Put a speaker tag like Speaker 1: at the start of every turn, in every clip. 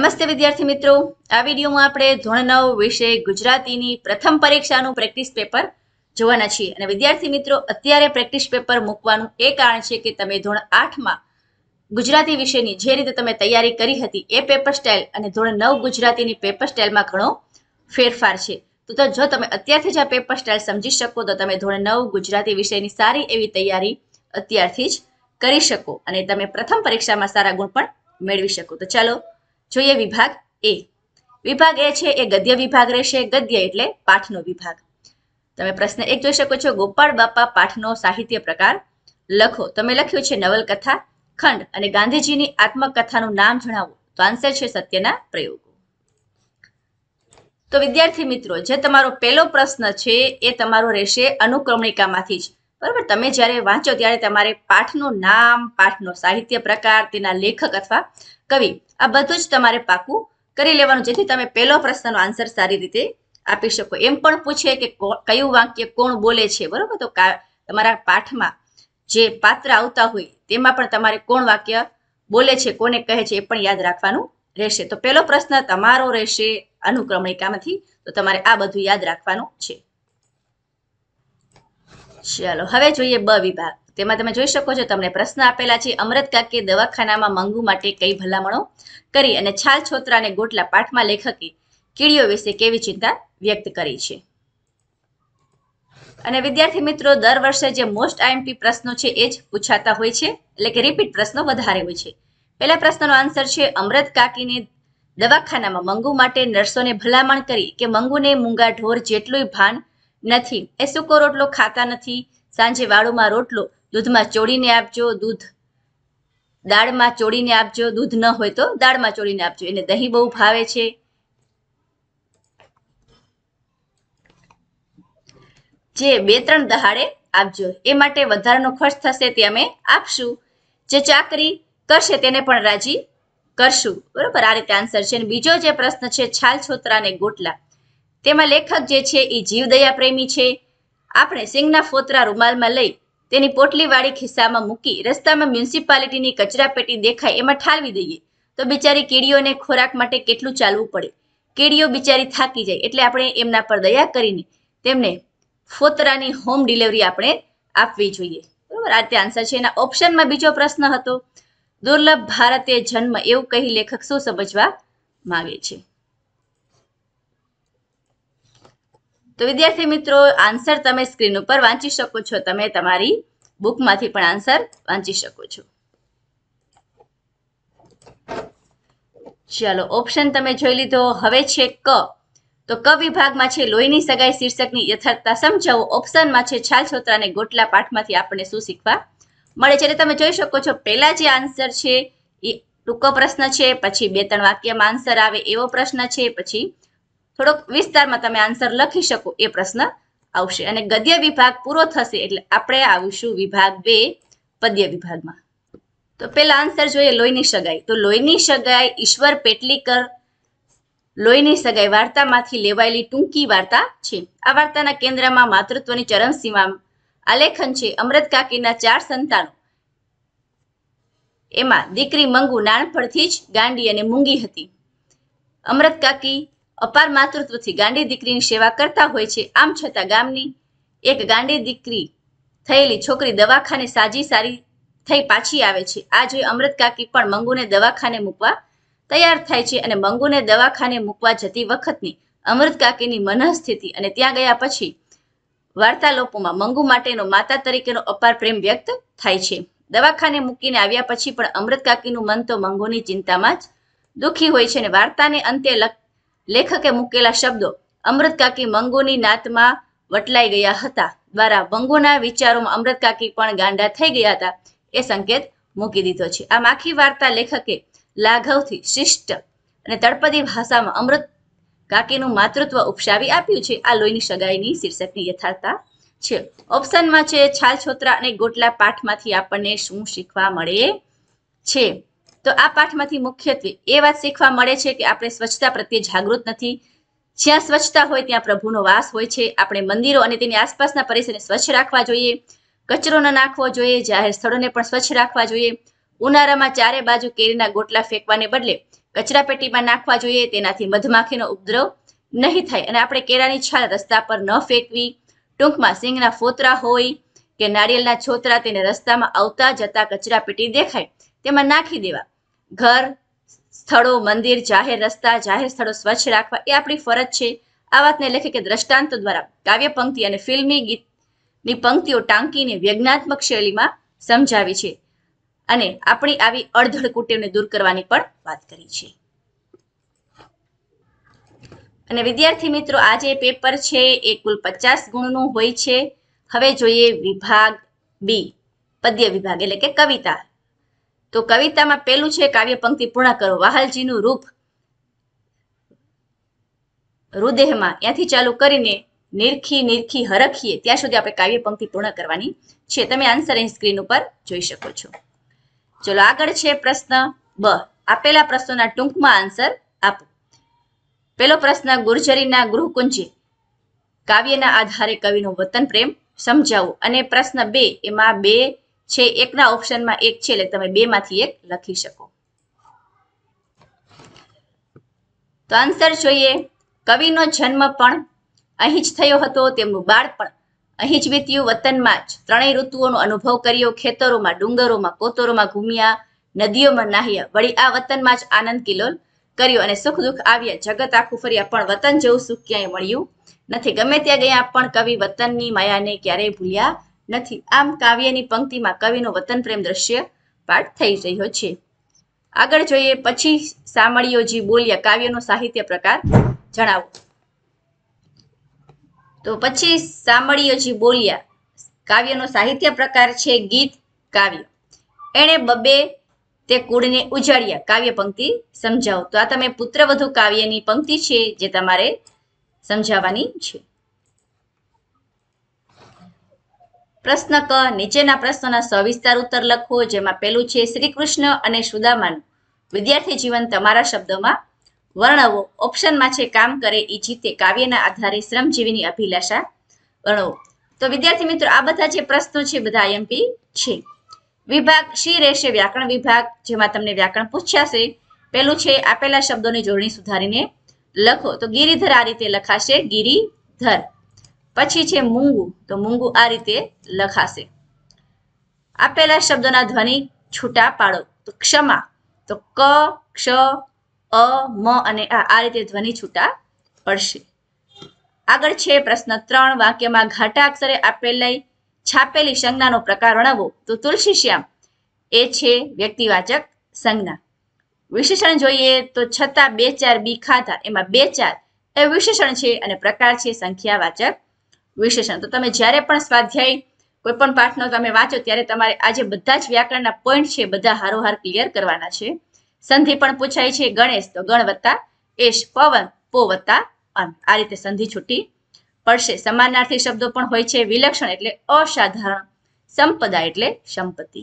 Speaker 1: નમસ્તે વિદ્યાર્થી મિત્રો આ વિડીયોમાં આપણે ધોરણ નવ વિષય ગુજરાતીની પ્રથમ પરીક્ષાનું પ્રેક્ટિસ પેપર જોવાના છીએ અને વિદ્યાર્થી મિત્રો અત્યારે પ્રેક્ટિસ પેપર મૂકવાનું એ કારણ છે કે તમે ધોરણ આઠમાં ગુજરાતી વિષયની જે રીતે તમે તૈયારી કરી હતી એ પેપર સ્ટાઇલ અને ધોરણ નવ ગુજરાતીની પેપર સ્ટાઇલમાં ઘણો ફેરફાર છે તો જો તમે અત્યારથી જ આ પેપર સ્ટાઇલ સમજી શકો તો તમે ધોરણ નવ ગુજરાતી વિષયની સારી એવી તૈયારી અત્યારથી જ કરી શકો અને તમે પ્રથમ પરીક્ષામાં સારા ગુણ પણ મેળવી શકો તો ચાલો જોઈએ વિભાગ એ વિભાગ એ છે એ ગદ્ય વિભાગ રહેશે ગદ્ય એટલે પાઠનો વિભાગ તમે પ્રશ્ન એક જોઈ શકો છો ગોપાળ બાપા પાઠનો સાહિત્ય પ્રકાર લખો તમે લખ્યું છે નવલકથા ખંડ અને ગાંધીજીની આત્મકથાનું નામ જણાવો તો આન્સર છે સત્યના પ્રયોગો તો વિદ્યાર્થી મિત્રો જે તમારો પહેલો પ્રશ્ન છે એ તમારો રહેશે અનુક્રમણિકામાંથી જ બરાબર તમે જ્યારે વાંચો ત્યારે તમારે પાઠનું નામ પાઠનો સાહિત્ય પ્રકાર તેના લેખક અથવા કવિ આ બધું જ તમારે પાકું કરી લેવાનું જેથી તમે પહેલો પ્રશ્નનો આન્સર સારી રીતે આપી શકો એમ પણ પૂછે કે કયું વાક્ય કોણ બોલે છે બરોબર તો તમારા પાઠમાં જે પાત્ર આવતા હોય તેમાં પણ તમારે કોણ વાક્ય બોલે છે કોને કહે છે એ પણ યાદ રાખવાનું રહેશે તો પહેલો પ્રશ્ન તમારો રહેશે અનુક્રમણિકામાંથી તો તમારે આ બધું યાદ રાખવાનું છે ચાલો હવે જોઈએ બ વિભાગ તેમાં તમે જોઈ શકો છો તમને પ્રશ્ન આપેલા છે અમૃત કાકીએ દવાખાનામાં મંગુ માટે કઈ ભલામણો કરી અને છાલ છોતરા અને ગોટલા પાઠમાં લેખકે કીડીઓ વિશે કેવી ચિંતા વ્યક્ત કરી છે અને વિદ્યાર્થી મિત્રો દર વર્ષે જે મોસ્ટ આઈએમપી પ્રશ્નો છે એ જ પૂછાતા હોય છે એટલે કે રિપીટ પ્રશ્નો વધારે હોય છે પહેલા પ્રશ્નનો આન્સર છે અમૃત કાકીની દવાખાનામાં મંગુ માટે નર્સોને ભલામણ કરી કે મંગુને મૂંગા ઢોર જેટલું ભાન નથી એ સૂકો રોટલો ખાતા નથી સાંજે વાળુમાં રોટલો દૂધમાં ચોળીને આપજો દૂધ દાળમાં ચોળીને આપજો દૂધ ન હોય તો દાળમાં ચોળીને આપજો એને દહીં બહુ ભાવે છે જે બે ત્રણ દહાડે આપજો એ માટે વધારાનો ખર્ચ થશે તે અમે આપશું જે ચાકરી કરશે તેને પણ રાજી કરશું બરોબર આ રીતે આન્સર છે અને બીજો જે પ્રશ્ન છે છાલ છોતરા અને ગોટલા તેમાં લેખક જે છે એ જીવદયા પ્રેમી છે આપણે સિંગના ફોતરા રૂમાલમાં લઈ તેની પોટલીવાળી ખિસ્સામાં મૂકી રસ્તામાં મ્યુનિસિપાલિટીની કચરાપેટી દેખાય એમાં ઠાલવી દઈએ તો બિચારી કીડીઓને ખોરાક માટે કેટલું ચાલવું પડે કીડીઓ બિચારી થાકી જાય એટલે આપણે એમના પર દયા કરીને તેમને ફોતરાની હોમ ડિલિવરી આપણે આપવી જોઈએ બરાબર આ તે આન્સર છે એના ઓપ્શનમાં બીજો પ્રશ્ન હતો દુર્લભ ભારતીય જન્મ એવું કહી લેખક શું સમજવા માગે છે તો વિદ્યાર્થી મિત્રો આન્સર તમે સ્ક્રીન ઉપર વાંચી શકો છો તમે તમારી બુકમાંથી પણ આન્સર વાંચી શકો છો ચાલો ઓપ્શન તમે જોઈ લીધો હવે છે ક તો ક વિભાગમાં છે લોહીની સગાઈ શીર્ષકની યથાર્થતા સમજાવો ઓપ્શનમાં છે છાલ છોતરા અને ગોટલા પાઠમાંથી આપણને શું શીખવા મળે છે એટલે તમે જોઈ શકો છો પહેલા જે આન્સર છે એ ટૂંકો પ્રશ્ન છે પછી બે ત્રણ વાક્યમાં આન્સર આવે એવો પ્રશ્ન છે પછી થોડોક વિસ્તારમાં તમે આન્સર લખી શકો એ પ્રશ્ન આવશે અને ગદ્ય વિભાગ પૂરો થશે એટલે આપણે આવીશું વિભાગ બે પદ્ય વિભાગમાં તો પેલા આન્સર જોઈએ લોહીની સગાઈ તો લોહીની સગાઈ ઈશ્વર પેટલીકર લોહીની સગાઈ વાર્તામાંથી લેવાયેલી ટૂંકી વાર્તા છે આ વાર્તાના કેન્દ્રમાં માતૃત્વની ચરમસીમા આલેખન છે અમૃત કાકીના ચાર સંતાનો એમાં દીકરી મંગુ નાનપણથી જ ગાંડી અને મૂંગી હતી અમૃત કાકી અપાર માતૃત્વથી ગાંડી દીકરીની સેવા કરતા હોય છે આમ છતાં ગામની એક ગાંડી દીકરી થયેલી છોકરી દવાખાને સાજી સારી થઈ પાછી આવે છે આ જોઈ અમૃત કાકી પણ મંગુને દવાખાને મૂકવા તૈયાર થાય છે અને મંગુને દવાખાને મૂકવા જતી વખતની અમૃત કાકીની મનઃસ્થિતિ અને ત્યાં ગયા પછી વાર્તાલોપોમાં મંગુ માટેનો માતા તરીકેનો અપાર પ્રેમ વ્યક્ત થાય છે દવાખાને મૂકીને આવ્યા પછી પણ અમૃત કાકીનું મન તો મંગુની ચિંતામાં જ દુઃખી હોય છે અને વાર્તાને અંતે લખ લેખકે મૂકેલા શબ્દો અમૃતકાકી મંગોની નાતમાં વટલાઈ ગયા હતા દ્વારા બંગોના વિચારોમાં અમૃતકાકી પણ ગાંડા થઈ ગયા હતા એ સંકેત મૂકી દીધો છે આમ આખી વાર્તા લેખકે લાઘવથી શિષ્ટ અને તળપદી ભાષામાં અમૃત કાકીનું માતૃત્વ ઉપસાવી આપ્યું છે આ લોહીની સગાઈની શીર્ષકની યથાર્થતા છે ઓપ્શનમાં છે છાલ છોતરા અને ગોટલા પાઠમાંથી આપણને શું શીખવા મળે છે તો આ પાઠમાંથી મુખ્યત્વે એ વાત શીખવા મળે છે કે આપણે સ્વચ્છતા પ્રત્યે જાગૃત નથી જ્યાં સ્વચ્છતા હોય ત્યાં પ્રભુનો વાસ હોય છે આપણે મંદિરો અને તેની આસપાસના પરિસરને સ્વચ્છ રાખવા જોઈએ કચરો ન નાખવો જોઈએ જાહેર સ્થળોને પણ સ્વચ્છ રાખવા જોઈએ ઉનાળામાં ચારે બાજુ કેરીના ગોટલા ફેંકવાને બદલે કચરાપેટીમાં નાખવા જોઈએ તેનાથી મધમાખીનો ઉપદ્રવ નહીં થાય અને આપણે કેળાની છાલ રસ્તા પર ન ફેંકવી ટૂંકમાં સિંગના ફોતરા હોય કે નારિયેળના છોતરા તેને રસ્તામાં આવતા જતા કચરાપેટી દેખાય તેમાં નાખી દેવા ઘર સ્થળો મંદિર જાહેર રસ્તા જાહેર સ્થળો સ્વચ્છ રાખવા એ આપણી ફરજ છે આ વાતને લેખે કે દ્રષ્ટાંતો દ્વારા કાવ્ય પંક્તિ અને ફિલ્મી ગીતની પંક્તિઓ ટાંકીને વ્યજ્ઞાત્મક શૈલીમાં સમજાવી છે અને આપણી આવી અડધડ કુટેવને દૂર કરવાની પણ વાત કરી છે અને વિદ્યાર્થી મિત્રો આજે પેપર છે એ કુલ પચાસ ગુણનું હોય છે હવે જોઈએ વિભાગ બી પદ્ય વિભાગ એટલે કે કવિતા તો કવિતામાં પેલું છે કાવ્ય પંક્તિ પૂર્ણ કરો વાહલજીનું રૂપ હૃદયમાં ત્યાંથી ચાલુ કરીને નિરખી નિરખી હરખીએ ત્યાં સુધી આપણે કાવ્ય પંક્તિ પૂર્ણ કરવાની છે તમે આન્સર અહીં સ્ક્રીન ઉપર જોઈ શકો છો ચલો આગળ છે પ્રશ્ન બ આપેલા પ્રશ્નોના ટૂંકમાં આન્સર આપો પેલો પ્રશ્ન ગુર્જરીના ગૃહકુંજી કાવ્યના આધારે કવિનો વતન પ્રેમ સમજાવો અને પ્રશ્ન બે એમાં બે છે એકના ઓપ્શનમાં એક છે એટલે તમે બે માંથી એક લખી શકો તો આન્સર જોઈએ કવિનો જન્મ પણ અહીં જ થયો હતો તેમનું બાળપણ અહીં જ વીત્યું વતનમાં જ ત્રણેય ઋતુઓનો અનુભવ કર્યો ખેતરોમાં ડુંગરોમાં કોતરોમાં ઘૂમ્યા નદીઓમાં નાહ્યા વળી આ વતનમાં જ આનંદ કિલોલ કર્યો અને સુખ દુઃખ આવ્યા જગત આખું ફર્યા પણ વતન જેવું સુખ ક્યાંય મળ્યું નથી ગમે ત્યાં ગયા પણ કવિ વતનની માયાને ક્યારેય ભૂલ્યા નથી આમ કાવ્યની પંક્તિમાં કવિનો વતન પ્રેમ દ્રશ્ય પાઠ થઈ રહ્યો છે આગળ જોઈએ પછી સામળીઓજી બોલ્યા કાવ્યનો સાહિત્ય પ્રકાર જણાવો તો પછી સામળીઓજી બોલ્યા કાવ્યનો સાહિત્ય પ્રકાર છે ગીત કાવ્ય એણે બબે તે કુળને ઉજાડ્યા કાવ્ય પંક્તિ સમજાવો તો આ તમે પુત્રવધુ કાવ્યની પંક્તિ છે જે તમારે સમજાવવાની છે પ્રશ્ન ક નીચેના પ્રશ્નોના સવિસ્તાર ઉત્તર લખો જેમાં પહેલું છે શ્રી કૃષ્ણ અને સુદામાનું વિદ્યાર્થી જીવન તમારા શબ્દોમાં વર્ણવો ઓપ્શનમાં છે કામ કરે એ જીતે કાવ્યના આધારે શ્રમજીવીની અભિલાષા વર્ણવો તો વિદ્યાર્થી મિત્રો આ બધા જે પ્રશ્નો છે બધા એમપી છે વિભાગ શી રહેશે વ્યાકરણ વિભાગ જેમાં તમને વ્યાકરણ પૂછાશે પેલું છે આપેલા શબ્દોની જોડણી સુધારીને લખો તો ગિરિધર આ રીતે લખાશે ગિરિધર પછી છે મૂંગુ તો મૂંગુ આ રીતે લખાશે આપેલા શબ્દોના ધ્વનિ છૂટા પાડો તો ક્ષમા તો ક ક્ષ અ મ અને આ આ રીતે ધ્વનિ છૂટા પડશે આગળ છે પ્રશ્ન ત્રણ વાક્યમાં ઘાટા અક્ષરે આપેલી છાપેલી સંજ્ઞાનો પ્રકાર વર્ણવો તો તુલસી શ્યામ એ છે વ્યક્તિવાચક સંજ્ઞા વિશેષણ જોઈએ તો છતાં બે ચાર બી ખાધા એમાં બે ચાર એ વિશેષણ છે અને પ્રકાર છે સંખ્યાવાચક વિશેષણ તો તમે જ્યારે પણ સ્વાધ્યાય કોઈ પણ પાઠનો તમે વાંચો ત્યારે તમારે આજે બધા જ વ્યાકરણના પોઈન્ટ છે બધા હારોહાર ક્લિયર કરવાના છે સંધિ પણ પૂછાય છે ગણેશ તો ગણ વત્તા એશ પવન પો વત્તા અન આ રીતે સંધિ છૂટી પડશે સમાનાર્થી શબ્દો પણ હોય છે વિલક્ષણ એટલે અસાધારણ સંપદા એટલે સંપત્તિ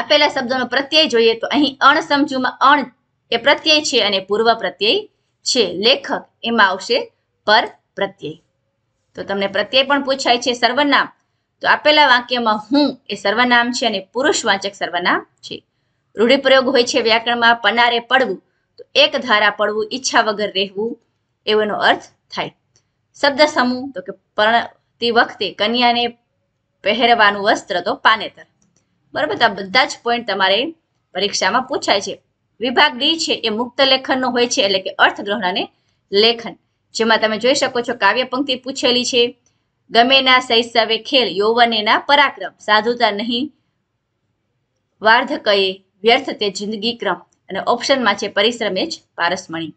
Speaker 1: આપેલા શબ્દોનો પ્રત્યય જોઈએ તો અહીં અણ અણસમજુમાં અણ એ પ્રત્યય છે અને પૂર્વ પ્રત્યય છે લેખક એમાં આવશે પર પ્રત્યય તો તમને પ્રત્યય પણ પૂછાય છે સર્વનામ તો આપેલા વાક્યમાં હું એ સર્વનામ છે અને પુરુષવાચક સર્વનામ છે રૂઢિપ્રયોગ હોય છે વ્યાકરણમાં પનારે પડવું તો એક ધારા પડવું ઈચ્છા વગર રહેવું એવોનો અર્થ થાય શબ્દ સમૂહ તો કે પરણતી વખતે કન્યાને પહેરવાનું વસ્ત્ર તો પાનેતર બરાબર આ બધા જ પોઈન્ટ તમારે પરીક્ષામાં પૂછાય છે વિભાગ ડી છે એ મુક્ત લેખનનો હોય છે એટલે કે અર્થગ્રહણ અને લેખન જેમાં તમે જોઈ શકો છો કાવ્ય પંક્તિ પૂછેલી છે ગમેના ના ખેલ યૌવનેના પરાક્રમ સાધુતા નહીં વાર્ધકયે વ્યર્થ તે જિંદગી ક્રમ અને ઓપ્શનમાં છે પરિશ્રમ એ જ પારસમણી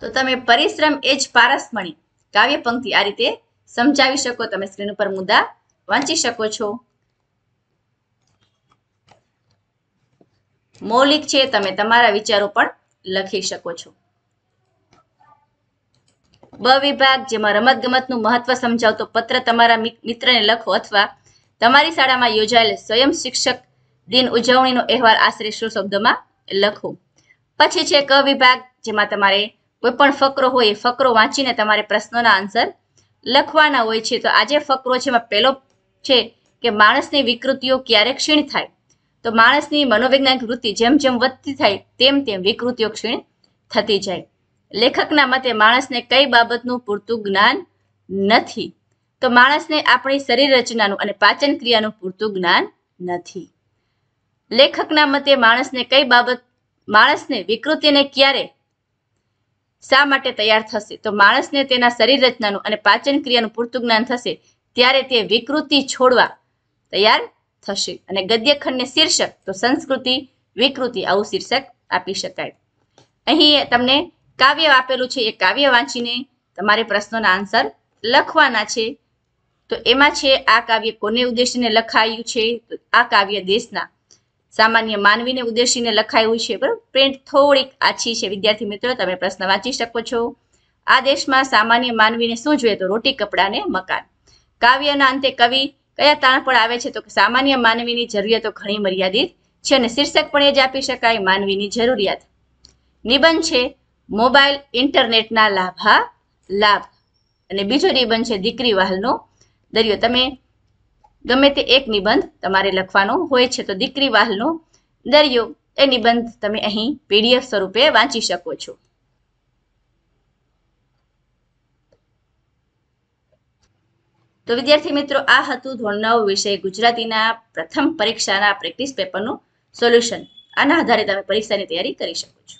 Speaker 1: તો તમે પરિશ્રમ એ જ પારસમણી કાવ્ય પંક્તિ આ રીતે સમજાવી શકો તમે સ્ક્રીન ઉપર મુદ્દા વાંચી શકો છો મૌલિક છે તમે તમારા વિચારો પણ લખી શકો છો બ વિભાગ જેમાં રમતગમતનું મહત્વ સમજાવતો પત્ર તમારા મિત્રને લખો અથવા તમારી શાળામાં યોજાયેલ સ્વયં શિક્ષક દિન ઉજવણીનો અહેવાલ આશરે શું શબ્દોમાં લખો પછી છે ક વિભાગ જેમાં તમારે કોઈ પણ ફકરો હોય એ ફકરો વાંચીને તમારે પ્રશ્નોના આન્સર લખવાના હોય છે તો આજે ફકરો છે એમાં પહેલો છે કે માણસની વિકૃતિઓ ક્યારે ક્ષીણ થાય તો માણસની મનોવૈજ્ઞાનિક વૃત્તિ જેમ જેમ વધતી થાય તેમ તેમ વિકૃતિઓ ક્ષીણ થતી જાય લેખકના મતે માણસને કઈ બાબતનું પૂરતું જ્ઞાન નથી તો માણસને આપણી શરીર રચનાનું અને પાચન ક્રિયાનું પૂરતું જ્ઞાન નથી લેખકના મતે માણસને કઈ બાબત માણસને વિકૃતિને ક્યારે શા માટે તૈયાર થશે તો માણસને તેના શરીર રચનાનું અને પાચન ક્રિયાનું પૂરતું જ્ઞાન થશે ત્યારે તે વિકૃતિ છોડવા તૈયાર થશે અને ગદ્યખંડને શીર્ષક તો સંસ્કૃતિ વિકૃતિ આવું શીર્ષક આપી શકાય અહીં તમને કાવ્ય આપેલું છે એ કાવ્ય વાંચીને તમારે પ્રશ્નોના આન્સર લખવાના છે તો એમાં છે આ કાવ્ય કોને ઉદ્દેશીને લખાયું છે તો આ કાવ્ય દેશના સામાન્ય માનવીને ઉદ્દેશીને લખાયું છે બરાબર પ્રિન્ટ થોડીક આછી છે વિદ્યાર્થી મિત્રો તમે પ્રશ્ન વાંચી શકો છો આ દેશમાં સામાન્ય માનવીને શું જોઈએ તો રોટી કપડાને મકાન કાવ્યના અંતે કવિ કયા તાણ પર આવે છે તો સામાન્ય માનવીની જરૂરિયાતો ઘણી મર્યાદિત છે અને શીર્ષક પણ એ જ આપી શકાય માનવીની જરૂરિયાત નિબંધ છે મોબાઈલ ઇન્ટરનેટના લાભા લાભ અને બીજો નિબંધ છે દીકરી વહાલનો દરિયો તમે ગમે તે એક નિબંધ તમારે લખવાનો હોય છે તો દીકરી વાહલનો દરિયો એ નિબંધ તમે અહીં પીડીએફ સ્વરૂપે વાંચી શકો છો તો વિદ્યાર્થી મિત્રો આ હતું ધોરણ નવ વિષય ગુજરાતીના પ્રથમ પરીક્ષાના પ્રેક્ટિસ પેપરનું સોલ્યુશન આના આધારે તમે પરીક્ષાની તૈયારી કરી શકો છો